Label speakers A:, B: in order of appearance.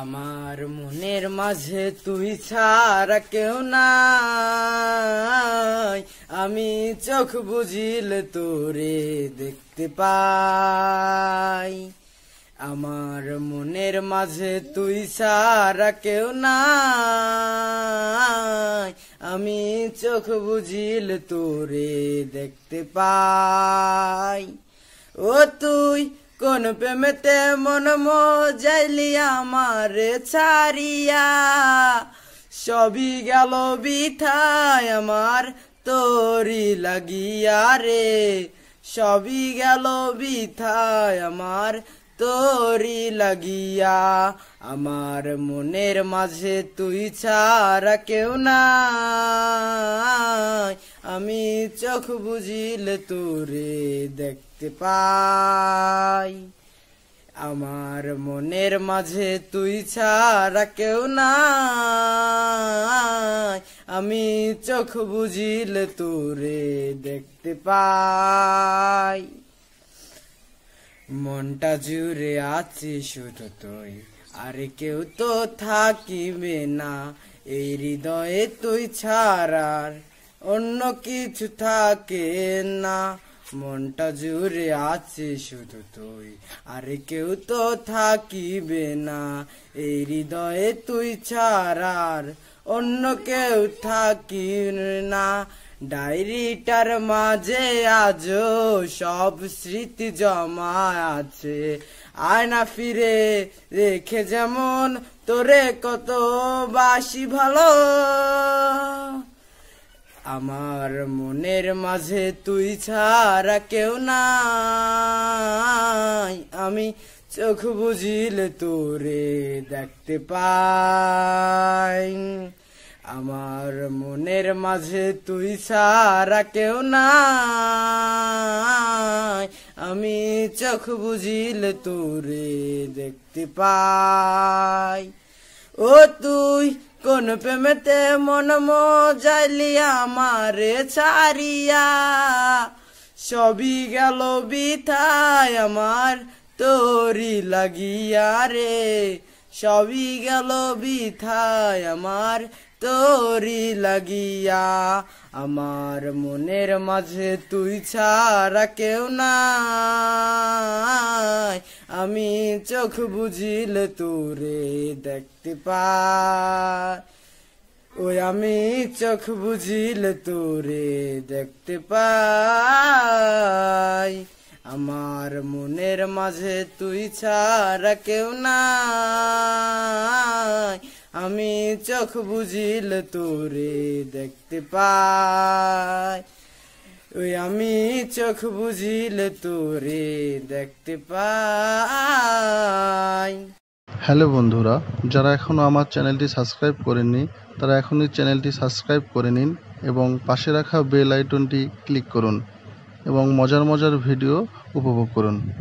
A: আমার মনের মাঝে তুই ছাড়া কেউ নাই আমি চোখ বুঝিলে তোরে দেখতে পাই আমার মনের মাঝে তুই ছাড়া কেউ নাই আমি চোখ বুঝিলে তোরে দেখতে পাই ও তুই কোন প্রেমেতে মন মজাইলি আমার ছাড়িয়া সবই গেল বিথায় আমার তোরি লাগিয়া রে সবই গেল বিথায় আমার তোরি লাগিয়া আমার মনের মাঝে তুই ছাড়া কেউ না চোখ বুঝিলে তোরে দেখতে পাই আমার মনের মাঝে তুই ছাড়া কেউ নাই আমি চোখ বুঝিলে তোরে দেখতে পাই মনটা জুড়ে আছি শুধু তুই আর কেউ তো থাকিবে না এই হৃদয়ে তুই ছাড়ার অন্য কিছু থাকে না মনটা জুড়ে আছে শুধু তুই আর কেউ তো থাকিবে না এই হৃদয়ে তুই ছাড়ার অন্য কেউ থাকি না ডায়েরিটার মাঝে আজও সব স্মৃতি জমা আছে আয়না ফিরে রেখে যেমন তোরে কত বাসি ভালো আমার মনের মাঝে তুই ছাড়া কেউ নাই আমি চোখ বুঝিলে তোরে দেখতে পাই আমার মনের মাঝে তুই ছাড়া কেউ নাই আমি চোখ বুঝিলে তোরে দেখতে পাই কোন প্রেমেতে মন মজালিয়া মারে ছাড়িয়া সবই গেল বিথায় আমার তোরি লাগিয়া রে সবই গেল বিথায় আমার তোরি লাগিয়া আমার মনের মাঝে তুই ছাড়া কেউ না আমি চোখ বুঝিল তোরে দেখতে পা ওই আমি চোখ বুঝিল তোরে দেখতে পাই আমার মনের মাঝে তুই ছাড়া কেউ না আমি চোখ বুঝিল তোরে দেখতে পাই ওই আমি চোখ বুঝিলে তোরে দেখতে পাই হ্যালো বন্ধুরা যারা এখনও আমার চ্যানেলটি সাবস্ক্রাইব করেননি তারা এখনই চ্যানেলটি সাবস্ক্রাইব করে নিন এবং পাশে রাখা বেল আইকনটি ক্লিক করুন এবং মজার মজার ভিডিও উপভোগ করুন